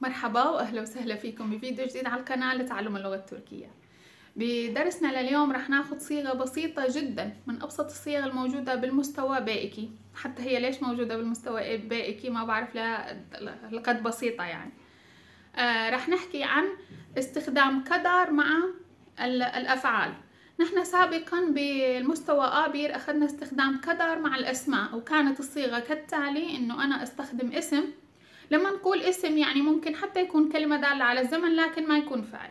مرحبا واهلا وسهلا فيكم بفيديو جديد على القناة لتعلم اللغة التركية بدرسنا لليوم رح ناخد صيغة بسيطة جدا من ابسط الصيغ الموجودة بالمستوى بائكي e حتى هي ليش موجودة بالمستوى بائكي e ما بعرف لها لقد بسيطة يعني آه رح نحكي عن استخدام كدر مع الافعال نحن سابقا بالمستوى آبير أخذنا استخدام كدر مع الأسماء وكانت الصيغة كالتالي إنه أنا أستخدم اسم لما نقول اسم يعني ممكن حتى يكون كلمة دالة على الزمن لكن ما يكون فعل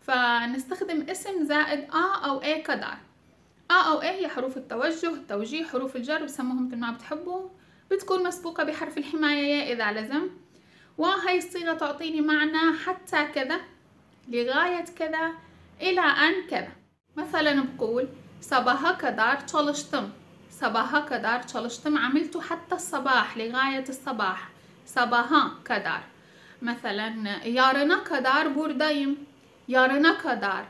فنستخدم اسم زائد آ أو إيه كدار آ أو إيه هي حروف التوجه التوجيه حروف الجر بسموهم مثل ما بتحبوا بتكون مسبوقة بحرف الحماية يا إذا لزم وهي الصيغة تعطيني معنى حتى كذا لغاية كذا إلى أن كذا مثلا بقول sabaha كدار تشالشتم Sabaha كدار تشالشتم عملت حتى الصباح لغاية الصباح sabaha كدار مثلا يارنا كدار buradayım. يارنا كدار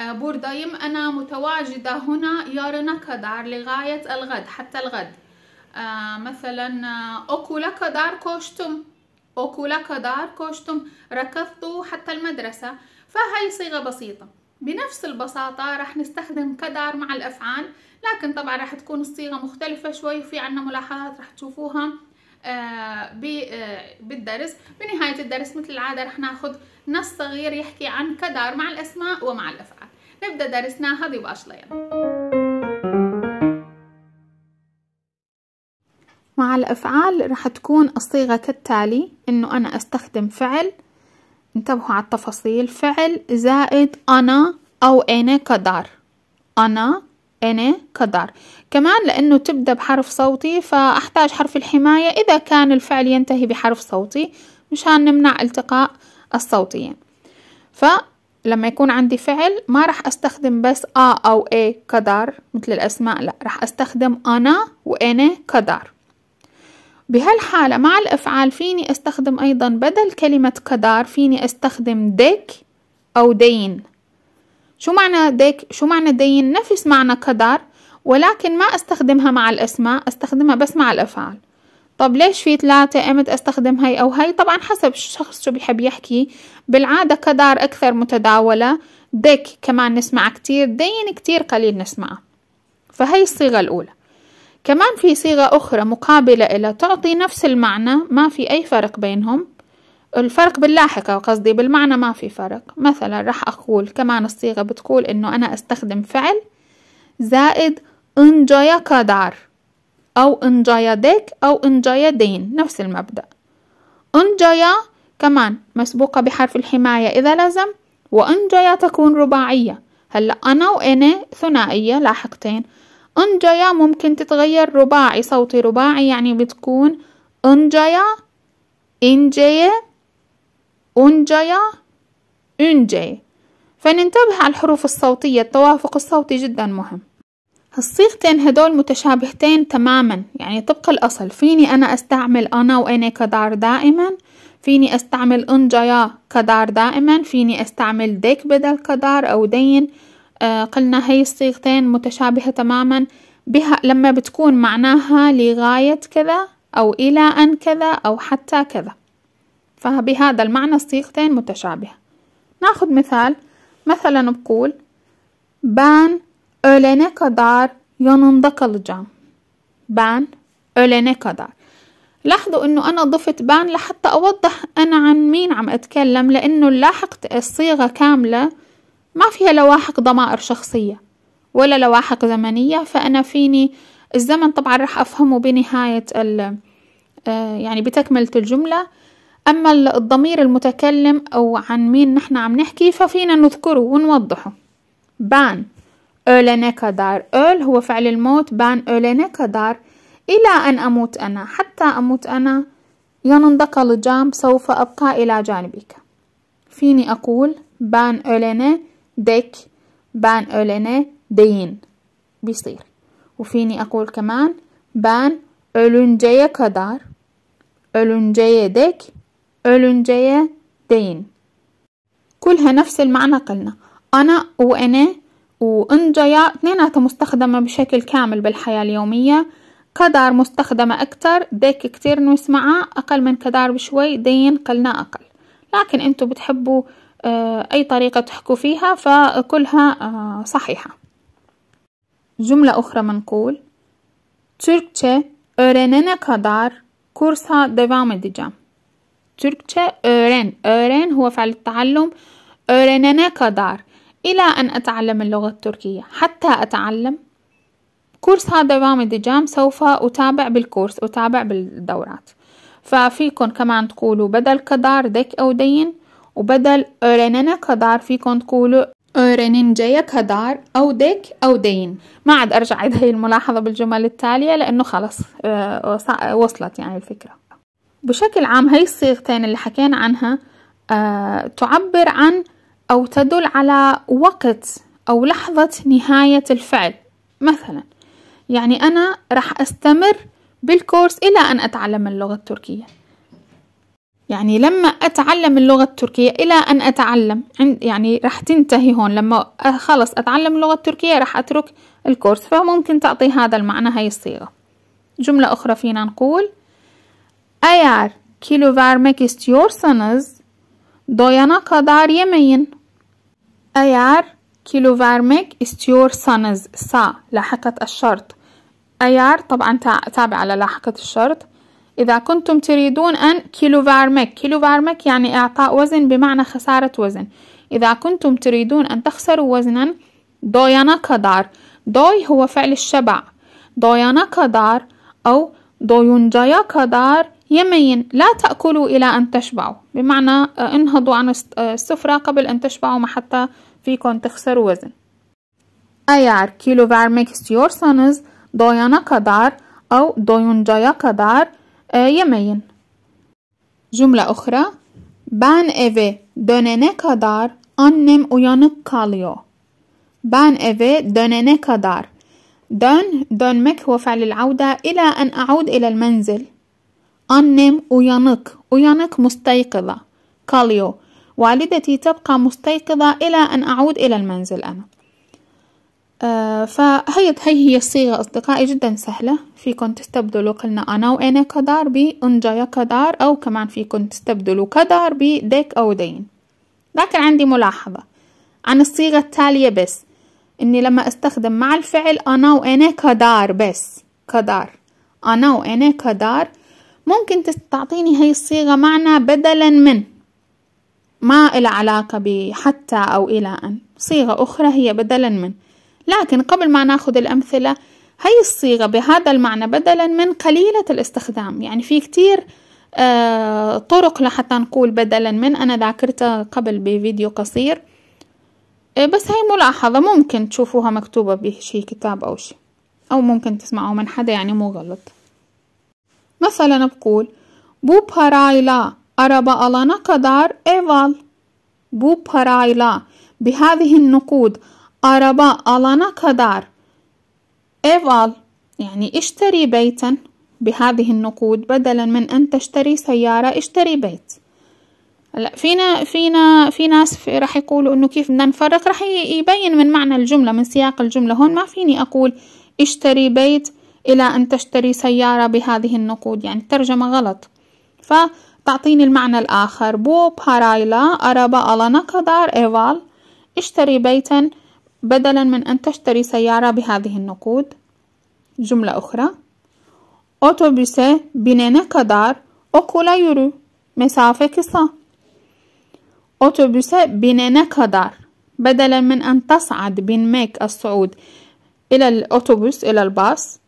بوردايم أنا متواجدة هنا يارنا كدار لغاية الغد حتى الغد مثلا أكل كدار كوشتم أكل كدار كوشتم ركضت حتى المدرسة فهي صيغة بسيطة بنفس البساطة راح نستخدم كدار مع الأفعال لكن طبعا راح تكون الصيغة مختلفة شوي في عنا ملاحظات راح تشوفوها آه، آه، بالدرس بنهاية الدرس مثل العادة رح ناخذ نص صغير يحكي عن كدار مع الأسماء ومع الأفعال نبدأ درسنا باش ليا مع الأفعال رح تكون الصيغة كالتالي إنه أنا أستخدم فعل انتبهوا على التفاصيل فعل زائد أنا أو أنا كدار أنا أنا كدار كمان لأنه تبدأ بحرف صوتي فأحتاج حرف الحماية إذا كان الفعل ينتهي بحرف صوتي مشان نمنع التقاء الصوتين فلما يكون عندي فعل ما راح أستخدم بس آ أو إي كدار مثل الأسماء لا راح أستخدم أنا وأنا كدار بهالحالة مع الأفعال فيني أستخدم أيضا بدل كلمة كدار فيني أستخدم ديك أو دين شو معنى ديك شو معنى دين نفس معنى قدر ولكن ما استخدمها مع الاسماء استخدمها بس مع الافعال طب ليش في ثلاثة امتى استخدم هاي او هاي طبعا حسب الشخص شو بيحب يحكي بالعادة قدر اكثر متداولة ديك كمان نسمع كتير دين كتير قليل نسمعه فهي الصيغة الاولى كمان في صيغة أخرى مقابلة إلى تعطي نفس المعنى ما في أي فرق بينهم الفرق باللاحقة قصدي بالمعنى ما في فرق مثلا راح أقول كمان الصيغة بتقول إنه أنا أستخدم فعل زائد انجايا كادار أو انجايا ديك أو انجايا دين نفس المبدأ انجايا كمان مسبوقة بحرف الحماية إذا لزم وانجايا تكون رباعية هلأ أنا وأنا ثنائية لاحقتين انجايا ممكن تتغير رباعي صوتي رباعي يعني بتكون انجايا انجايا أنجيا أنجي فننتبه على الحروف الصوتية التوافق الصوتي جدا مهم الصيغتين هدول متشابهتين تماما يعني طبق الأصل فيني أنا أستعمل أنا وأنا كدار دائما فيني أستعمل أنجيا كدار دائما فيني أستعمل ديك بدل كدار أو دين آه قلنا هي الصيغتين متشابهة تماما بها لما بتكون معناها لغاية كذا أو إلى أن كذا أو حتى كذا فبهذا المعنى الصيغتين متشابهة ناخذ مثال مثلا بقول بان ölene kadar yanında kalacağım. بان ölene kadar. لاحظوا انه انا ضفت بان لحتى اوضح انا عن مين عم اتكلم لانه اللاحق الصيغة كاملة ما فيها لواحق ضمائر شخصية ولا لواحق زمنية فانا فيني الزمن طبعا راح افهمه بنهاية ال آه، يعني بتكملة الجملة أما الضمير المتكلم أو عن مين نحن عم نحكي ففينا نذكره ونوضحه بان أولنا كدار أول هو فعل الموت بان أولنا كدار إلى أن أموت أنا حتى أموت أنا ينضك الجام سوف أبقى إلى جانبك فيني أقول بان أولنا ديك بان أولنا دين بيصير وفيني أقول كمان بان أولنجية كدار أولنجية ديك ölünceye دين كلها نفس المعنى قلنا أنا وأنا وإنجيا اثنيناتها مستخدمة بشكل كامل بالحياة اليومية كدار مستخدمة أكتر ديك كتير نسمعها أقل من كدار بشوي دين قلنا أقل لكن أنتوا بتحبوا آه، أي طريقة تحكوا فيها فكلها آه، صحيحة جملة أخرى منقول Türkçe öğrenene kadar kursa devam edeceğim. Türkçe أورين öğren هو فعل التعلم öğrenene كدار إلى أن أتعلم اللغة التركية حتى أتعلم كورس هذا رامي دجام سوف أتابع بالكورس أتابع بالدورات ففيكن كمان تقولوا بدل كدار دك أو دين وبدل öğrenene كدار فيكن تقولوا جاية كدار أو دك أو دين ما عاد أرجع عيد الملاحظة بالجمل التالية لأنه خلص آه، وصلت يعني الفكرة بشكل عام هاي الصيغتين اللي حكينا عنها آه تعبر عن أو تدل على وقت أو لحظة نهاية الفعل مثلا يعني أنا راح أستمر بالكورس إلى أن أتعلم اللغة التركية يعني لما أتعلم اللغة التركية إلى أن أتعلم يعني راح تنتهي هون لما خلص أتعلم اللغة التركية راح أترك الكورس فممكن تعطي هذا المعنى هاي الصيغة جملة أخرى فينا نقول Eğer kilo vermek istiyorsanız doyana kadar yemeyin. Eğer kilo vermek istiyorsanız sa لاحقة الشرط أيار طبعا تابعة لاحقه الشرط إذا كنتم تريدون أن كيلو فارمك كيلو فارمك يعني إعطاء وزن بمعنى خسارة وزن إذا كنتم تريدون أن تخسروا وزنا دويانا كدار دوي هو فعل الشبع دويانا كدار أو دويونجايا كدار يمين لا تأكلوا إلى أن تشبعوا بمعنى آه، انهضوا عن آه، السفرة قبل أن تشبعوا ما حتى فيكم تخسروا وزن أيار كيلو يور سيورسانز دويانا كدار أو دويونجايا كدار آه، يمين جملة أخرى بان إيفي دونيني كدار أنم أيانك كاليو بان إيفي دونيني كدار دون دون دونمك هو فعل العودة إلى أن أعود إلى المنزل أنم أيانك أيانك مستيقظة. كاليو والدتي تبقى مستيقظة إلى أن أعود إلى المنزل أنا آه فهي هي هي الصيغة أصدقائي جدا سهلة فيكن تستبدلوا قلنا أنا وأنا كدار بأنجايا كدار أو كمان فيكن تستبدلوا كدار ديك أو دين لكن عندي ملاحظة عن الصيغة التالية بس إني لما أستخدم مع الفعل أنا وأنا كدار بس كدار أنا وأنا كدار ممكن تعطيني هاي الصيغة معنى بدلا من ما إلى علاقة بحتى أو إلى أن صيغة أخرى هي بدلا من لكن قبل ما ناخذ الأمثلة هاي الصيغة بهذا المعنى بدلا من قليلة الاستخدام يعني في كتير آه، طرق لحتى نقول بدلا من أنا ذاكرتها قبل بفيديو قصير آه، بس هاي ملاحظة ممكن تشوفوها مكتوبة بشي كتاب أو شي أو ممكن تسمعوا من حدا يعني مو غلط مثلا بقول بو بارايلا أربا ألانا كدار إيفال بو بارايلا بهذه النقود أربا ألانا كدار إيفال يعني اشتري بيتا بهذه النقود بدلا من أن تشتري سيارة اشتري بيت هلا فينا فينا في ناس في راح يقولوا انه كيف بدنا نفرق راح يبين من معنى الجملة من سياق الجملة هون ما فيني اقول اشتري بيت إلى أن تشتري سيارة بهذه النقود يعني الترجمة غلط فتعطيني المعنى الآخر بو بارايلا أرابا ألانا كدار إيفال اشتري بيتا بدلا من أن تشتري سيارة بهذه النقود جملة أخرى أوتوبيس binene kadar okula yürü. مسافة كسا أوتوبيس binene kadar. بدلا من أن تصعد بنمك الصعود إلى الأوتوبيس إلى الباص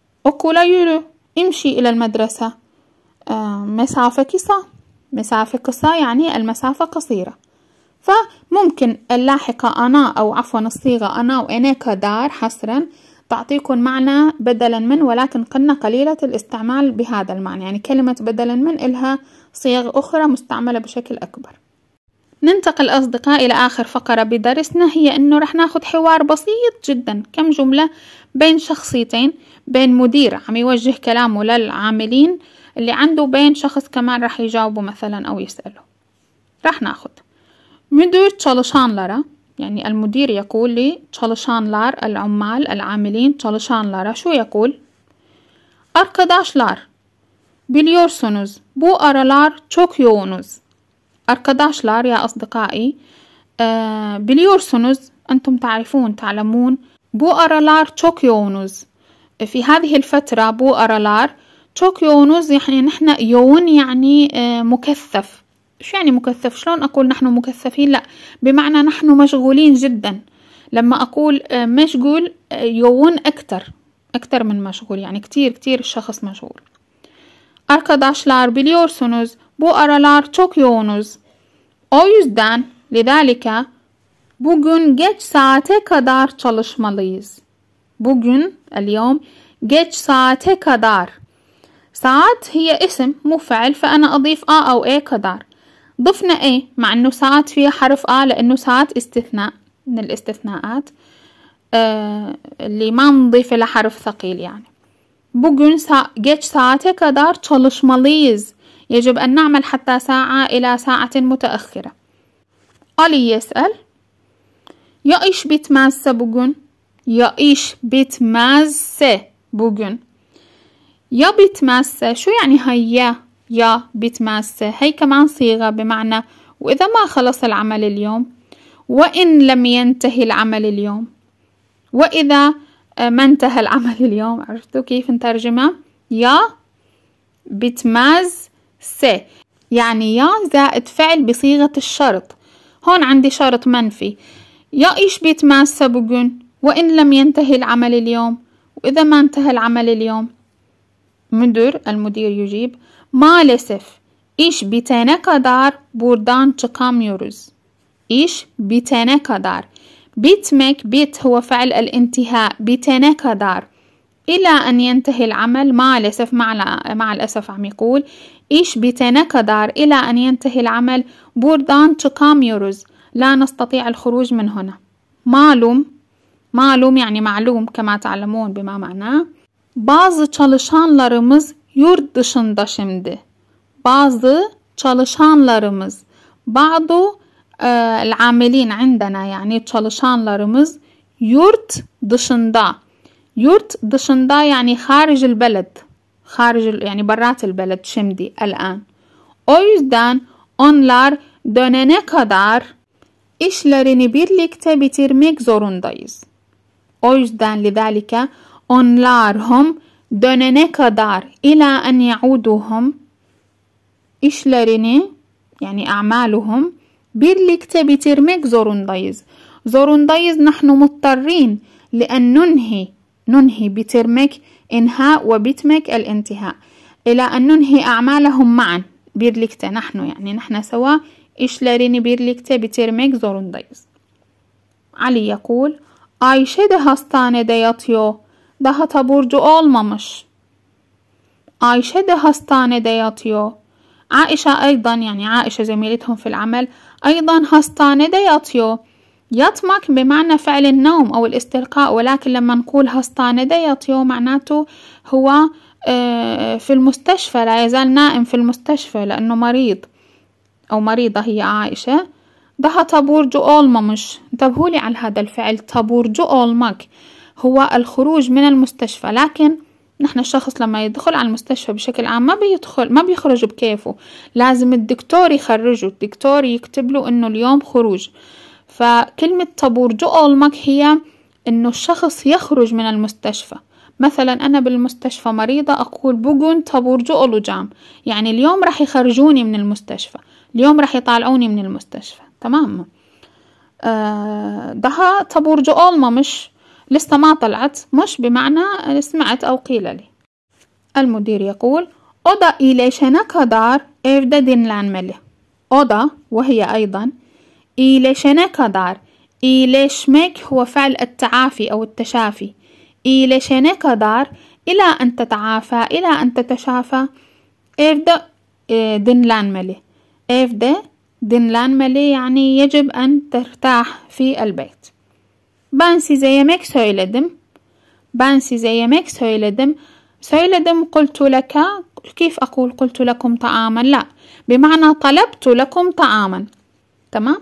يورو امشي إلى المدرسة آه، مسافة قصة مسافة قصة يعني المسافة قصيرة فممكن اللاحقة أنا أو عفوا الصيغة أنا وإنيكا دار حصرا تعطيكم معنى بدلا من ولكن قلنا قليلة الاستعمال بهذا المعنى يعني كلمة بدلا من إلها صيغ أخرى مستعملة بشكل أكبر ننتقل أصدقاء إلى آخر فقرة بدرسنا هي أنه رح ناخد حوار بسيط جدا كم جملة بين شخصيتين بين مدير عم يوجه كلامه للعاملين اللي عنده بين شخص كمان رح يجاوبه مثلا أو يسأله رح ناخد مدير çalışanlara يعني المدير يقول لي لار العمال العاملين çalışanlara شو يقول بليور biliyorsunuz بو أرالار تشوك يونوز أركداشلار يا أصدقائي آه بليورسونوز أنتم تعرفون تعلمون بوأرالار تشوكيونوز في هذه الفترة بوأرالار تشوكيونوز يعني نحن يون يعني آه، مكثف شو يعني مكثف شلون أقول نحن مكثفين لا بمعنى نحن مشغولين جدا لما أقول آه، مشغول آه، يون أكتر أكتر من مشغول يعني كتير كتير الشخص مشغول أركداشلار بليورسونوز Bu aralar çok yoğunuz. O yüzden lidalika bugün geç saate kadar çalışmalıyız. Bugün اليوم geç saate kadar. ساعات هي اسم مفعل فأنا أضيف آ أو إيه قدر ضفنا إيه مع إنه ساعات فيها حرف آ لأنه ساعات استثناء من الاستثناءات آه اللي ما نضيف لها حرف ثقيل يعني bugün sa geç saate kadar çalışmalıyız يجب أن نعمل حتى ساعة إلى ساعة متأخرة ألي يسأل يا إيش bitmezse bugün ya iş bitmezse bugün يا bitmezse شو يعني هيا يا bitmezse هي كمان صيغة بمعنى وإذا ما خلص العمل اليوم وإن لم ينتهي العمل اليوم وإذا آه، ما انتهى العمل اليوم عرفتوا كيف نترجمها يا بتماز س يعني يا زائد فعل بصيغة الشرط هون عندي شرط منفي يا إيش بيتماسى بجن وإن لم ينتهي العمل اليوم وإذا ما انتهى العمل اليوم مدير المدير يجيب إيش iş bitene بوردان تقام يورز إيش bitene kadar. بيتمك بيت هو فعل الانتهاء bitene kadar. إلى أن ينتهي العمل مع الأسف مع, مع الأسف عم يقول إيش بتنا إلى أن ينتهي العمل بوردان تشكام يورز لا نستطيع الخروج من هنا معلوم معلوم يعني معلوم كما تعلمون بما معناه bazı çalışanlarımız yurt dışında şimdi bazı çalışanlarımız بعض آه، العاملين عندنا يعني çalışanlarımız yurt dışında يورت دشندا يعني خارج البلد خارج يعني برات البلد شمدي الآن O yüzden onlar dönene kadar işlerini birlikte bitirmek zorundayız. O yüzden lidalike onlar hum dönene kadar ila en yauduhum işlerini yani a'maluhum birlikte bitirmek zorundayız. Zorundayız nahnu muttarrin لأن ننهي ننهي بترمك إنهاء وبتمك الانتهاء إلى أن ننهي أعمالهم معا بيرلكتا نحن يعني نحن سوا إيش لاريني بيرلكتا بترمك زورون دايز علي يقول أيش ده هستانة ده يطيو أول تبورج أولمامش أيش ده هستانة ده عائشة أيضا يعني عائشة زميلتهم في العمل أيضا هستانة دياتيو يطمك بمعنى فعل النوم أو الاسترقاء ولكن لما نقول هستاندة يطيو معناته هو آه، في المستشفى لا يزال نائم في المستشفى لأنه مريض أو مريضة هي عائشة ده مش انتبهوا انتبهولي على هذا الفعل جو أولماك هو الخروج من المستشفى لكن نحن الشخص لما يدخل على المستشفى بشكل عام ما بيدخل ما بيخرج بكيفه لازم الدكتور يخرجه الدكتور يكتب له انه اليوم خروج فكلمة طابور جو أولمك هي إنه الشخص يخرج من المستشفى مثلا أنا بالمستشفى مريضة أقول بوجون طابور جو أولوجام يعني اليوم راح يخرجوني من المستشفى اليوم راح يطالعوني من المستشفى تمام آه طابور جو أولما مش لسه ما طلعت مش بمعنى سمعت أو قيل لي المدير يقول أودا إليشنا كدار إفدا ملي أودا وهي أيضا İyileşene kadar İyileşmek هو فعل التعافي أو التشافي إيلشene كدار إلى أن تتعافى إلى أن تتشافى إيه، دنلان ملي dinlenmeli دنلان ملي يعني يجب أن ترتاح في البيت بانسي زي ميك سويلدم بانسي زي ميك سويلدم سويلدم قلت لك كيف أقول قلت لكم طعاما لا بمعنى طلبت لكم طعاما تمام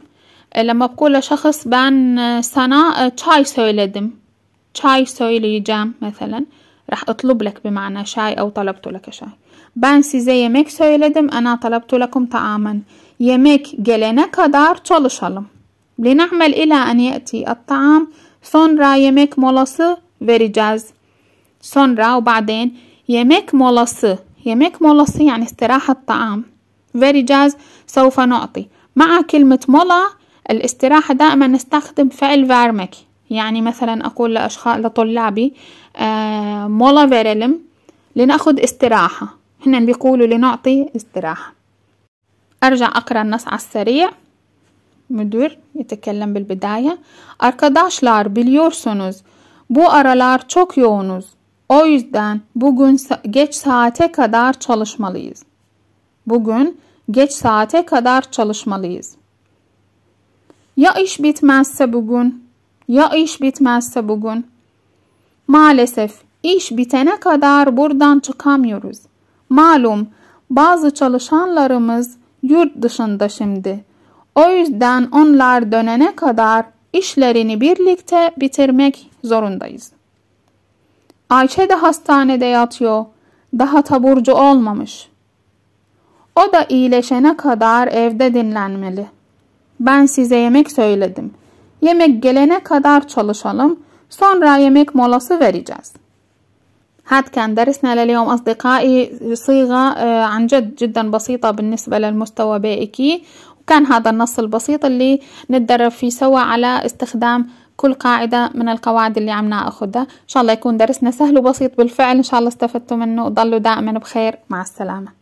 لما بقول لشخص بان سنة تشاي سويلدم تشاي سويلدم مثلا راح اطلب لك بمعنى شاي او طلبت لك شاي بان سيزي يميك سويلدم انا طلبت لكم طعاما يميك جلنا كدار çalışalım لنعمل الى ان يأتي الطعام sonra يميك molası vereceğiz sonra وبعدين يميك molası يميك molası يعني استراحة الطعام vereceğiz سوف نعطي مع كلمة molası الاستراحة دائما نستخدم فعل فارمك يعني مثلا أقول لأشخاص لطلابي آه، مولا فيرلم لنأخذ استراحة هنا بيقولوا لنعطي استراحة أرجع أقرأ النص على السريع مدير يتكلم بالبداية Arkadaşlar لار bu aralar çok يونوز O yüzden bugün geç saate kadar çalışmalıyız. Bugün geç saate kadar çalışmalıyız. Ya iş bitmezse bugün? Ya iş bitmezse bugün? Maalesef iş bitene kadar buradan çıkamıyoruz. Malum bazı çalışanlarımız yurt dışında şimdi. O yüzden onlar dönene kadar işlerini birlikte bitirmek zorundayız. Ayşe de hastanede yatıyor. Daha taburcu olmamış. O da iyileşene kadar evde dinlenmeli.'' Ben size yemek söyledim. Yemek gelene kadar çalışalım. Sonra yemek molası vereceğiz. هاد كان درسنا لليوم أصدقائي صيغة عن جد جدا بسيطة بالنسبة للمستوى بائكي وكان هذا النص البسيط اللي نتدرب فيه سوا على استخدام كل قاعدة من القواعد اللي عم ناخدها إن شاء الله يكون درسنا سهل وبسيط بالفعل إن شاء الله استفدتوا منه ضلوا دائما بخير مع السلامة